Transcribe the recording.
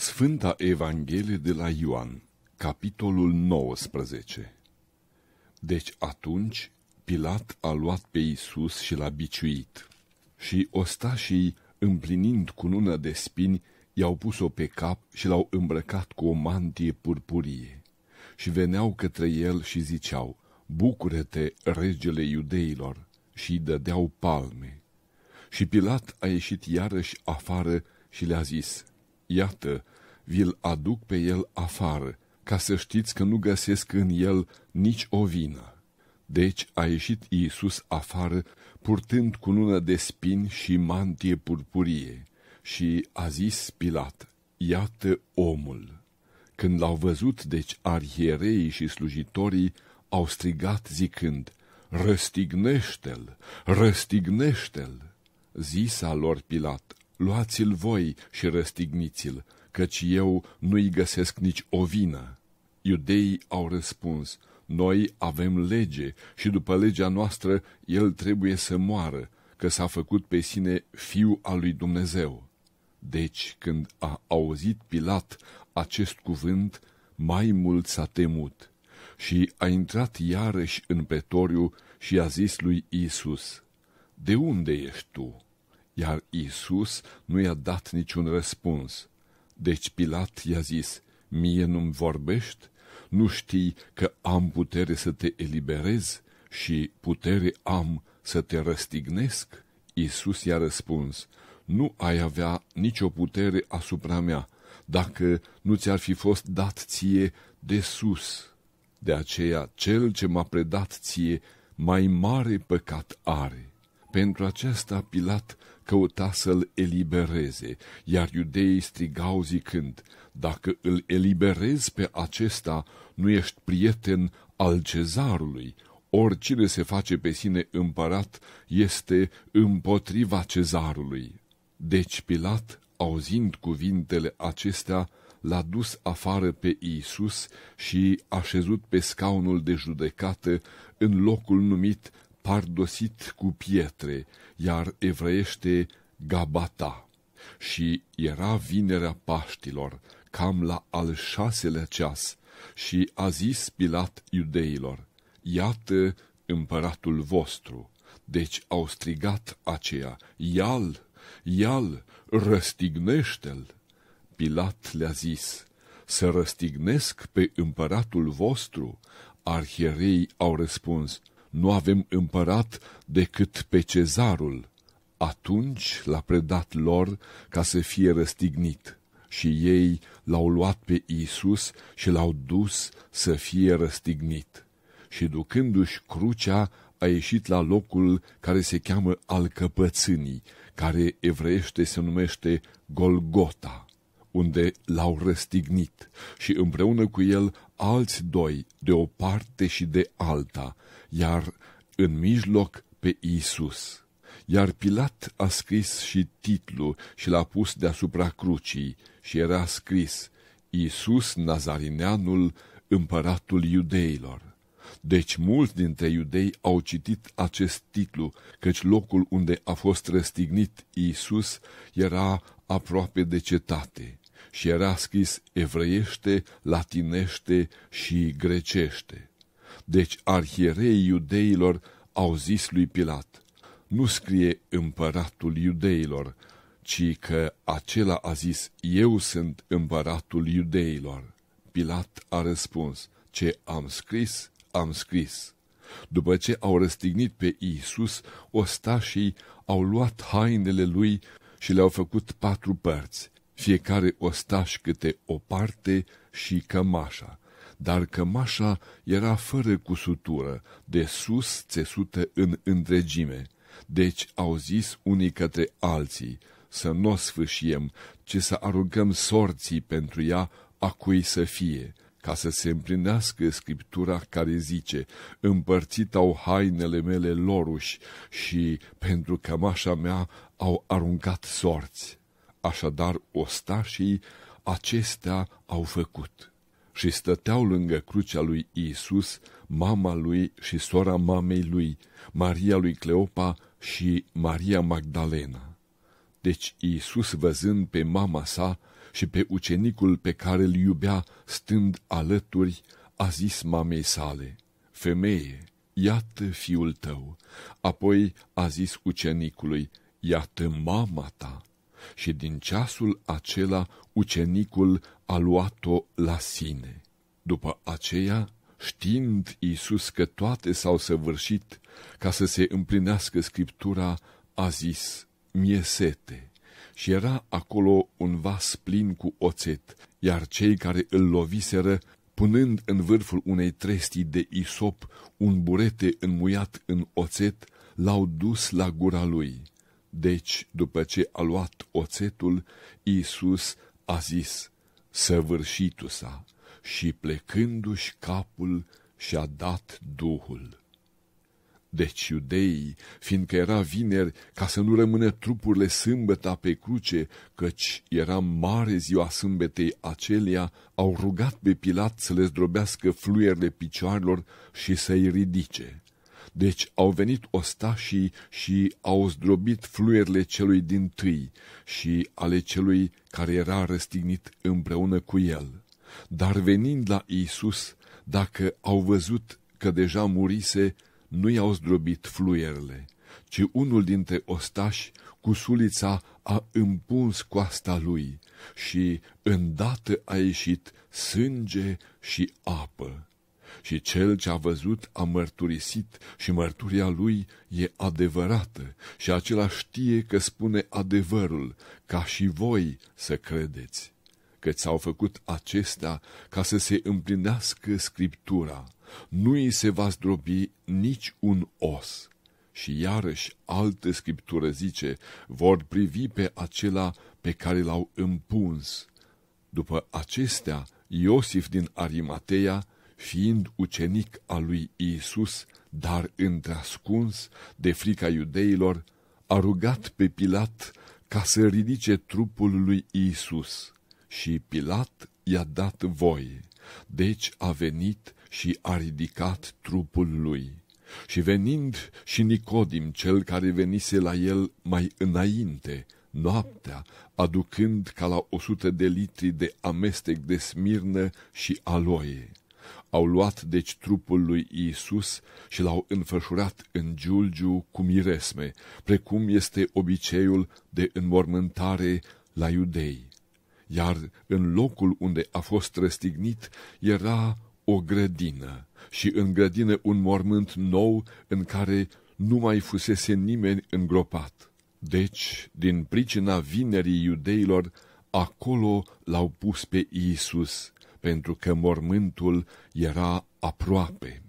Sfânta Evanghelie de la Ioan, capitolul 19 Deci atunci Pilat a luat pe Iisus și l-a biciuit și ostașii, împlinind cu cunună de spini, i-au pus-o pe cap și l-au îmbrăcat cu o mantie purpurie și veneau către el și ziceau, Bucură-te, regele iudeilor! și îi dădeau palme. Și Pilat a ieșit iarăși afară și le-a zis, iată, vi-l aduc pe el afară, ca să știți că nu găsesc în el nici o vină. Deci a ieșit Iisus afară, purtând cunună de spin și mantie purpurie, și a zis Pilat, iată omul. Când l-au văzut, deci, arhierei și slujitorii au strigat zicând, Răstignește-l! Răstignește-l! Zisa lor Pilat, luați-l voi și răstigniți-l, căci eu nu-i găsesc nici o vină. Iudeii au răspuns, noi avem lege și după legea noastră el trebuie să moară, că s-a făcut pe sine fiu al lui Dumnezeu. Deci, când a auzit Pilat acest cuvânt, mai mult s-a temut și a intrat iarăși în petoriu și a zis lui Isus, De unde ești tu?" iar Isus nu i-a dat niciun răspuns. Deci Pilat i-a zis, mie nu-mi vorbești? Nu știi că am putere să te eliberez și putere am să te răstignesc? Isus i-a răspuns, nu ai avea nicio putere asupra mea dacă nu ți-ar fi fost dat ție de sus. De aceea, cel ce m-a predat ție mai mare păcat are. Pentru aceasta Pilat căuta să-l elibereze, iar iudeii strigau zicând, Dacă îl eliberezi pe acesta, nu ești prieten al cezarului. Oricine se face pe sine împărat este împotriva cezarului. Deci Pilat, auzind cuvintele acestea, l-a dus afară pe Iisus și șezut pe scaunul de judecată în locul numit pardosit cu pietre, iar evreiește Gabata. Și era vinerea Paștilor, cam la al șaselea ceas, și a zis Pilat iudeilor, Iată împăratul vostru. Deci au strigat aceea, Ial, Ial, răstignește-l! Pilat le-a zis, Să răstignesc pe împăratul vostru? Arhierei au răspuns, nu avem împărat decât pe cezarul. Atunci l-a predat lor ca să fie răstignit și ei l-au luat pe Isus și l-au dus să fie răstignit. Și ducându-și crucea, a ieșit la locul care se cheamă Alcăpățânii, care evreiește se numește Golgota unde l-au răstignit și împreună cu el alți doi, de o parte și de alta, iar în mijloc pe Isus. Iar Pilat a scris și titlul și l-a pus deasupra crucii și era scris Iisus Nazarineanul, împăratul iudeilor. Deci mulți dintre iudei au citit acest titlu, căci locul unde a fost răstignit Iisus era aproape de cetate și era scris evreiește, latinește și grecește. Deci arhierei iudeilor au zis lui Pilat, nu scrie împăratul iudeilor, ci că acela a zis, eu sunt împăratul iudeilor. Pilat a răspuns, ce am scris, am scris. După ce au răstignit pe Iisus, ostașii au luat hainele lui și le-au făcut patru părți, fiecare ostaș câte o parte și cămașa, dar cămașa era fără cusutură, de sus țesută în întregime. Deci au zis unii către alții, să nu o sfâșiem, ci să arugăm sorții pentru ea a cui să fie, ca să se împlinească scriptura care zice, împărțit au hainele mele loruși și pentru cămașa mea au aruncat sorți. Așadar ostașii acestea au făcut și stăteau lângă crucea lui Isus, mama lui și sora mamei lui, Maria lui Cleopa și Maria Magdalena. Deci Isus văzând pe mama sa și pe ucenicul pe care îl iubea stând alături, a zis mamei sale, Femeie, iată fiul tău. Apoi a zis ucenicului, iată mama ta și din ceasul acela ucenicul a luat-o la sine. După aceea, știind Iisus că toate s-au săvârșit ca să se împlinească Scriptura, a zis, mie sete. Și era acolo un vas plin cu oțet, iar cei care îl loviseră, punând în vârful unei trestii de isop un burete înmuiat în oțet, l-au dus la gura lui. Deci, după ce a luat oțetul, Iisus a zis, săvârșitu sa, și plecându-și capul, și-a dat Duhul. Deci iudeii, fiindcă era vineri, ca să nu rămână trupurile sâmbăta pe cruce, căci era mare ziua sâmbetei acelea, au rugat pe Pilat să le zdrobească fluierile picioarelor și să-i ridice. Deci au venit ostașii și au zdrobit fluierile celui din tâi și ale celui care era răstignit împreună cu el. Dar venind la Iisus, dacă au văzut că deja murise, nu i-au zdrobit fluierele, ci unul dintre ostași cu sulița a împuns coasta lui și îndată a ieșit sânge și apă și cel ce a văzut a mărturisit și mărturia lui e adevărată și acela știe că spune adevărul, ca și voi să credeți, că ți-au făcut acestea ca să se împlinească Scriptura. Nu îi se va zdrobi nici un os. Și iarăși altă scriptură zice, vor privi pe acela pe care l-au împuns. După acestea, Iosif din Arimatea fiind ucenic al lui Iisus, dar întrascuns de frica iudeilor, a rugat pe Pilat ca să ridice trupul lui Iisus și Pilat i-a dat voie. Deci a venit și a ridicat trupul lui. Și venind și Nicodim, cel care venise la el mai înainte, noaptea, aducând ca la o sută de litri de amestec de smirnă și aloie. Au luat deci trupul lui Isus și l-au înfășurat în giulgiu cu miresme, precum este obiceiul de înmormântare la iudei. Iar în locul unde a fost răstignit era o grădină și în grădină un mormânt nou în care nu mai fusese nimeni îngropat. Deci, din pricina vinerii iudeilor, acolo l-au pus pe Iisus, pentru că mormântul era aproape.